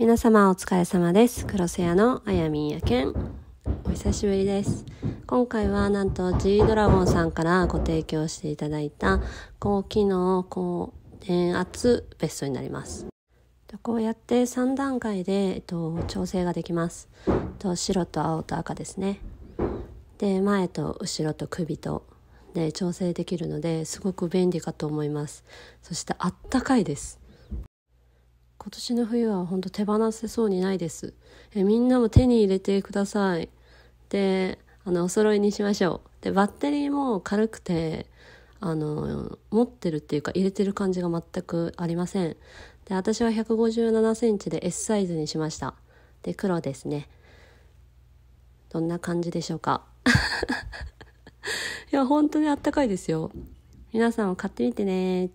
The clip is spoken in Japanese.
皆様お疲れ様です。黒瀬屋のあやみんやけん。お久しぶりです。今回はなんと G ドラゴンさんからご提供していただいた高機能高電圧ベストになります。こうやって3段階で、えっと、調整ができます。と白と青と赤ですね。で前と後ろと首とで調整できるのですごく便利かと思います。そしてあったかいです。今年の冬は本当手放せそうにないです。えみんなも手に入れてください。で、あの、お揃いにしましょう。で、バッテリーも軽くて、あの、持ってるっていうか入れてる感じが全くありません。で、私は157センチで S サイズにしました。で、黒ですね。どんな感じでしょうか。いや、本当にあったかいですよ。皆さんも買ってみてね。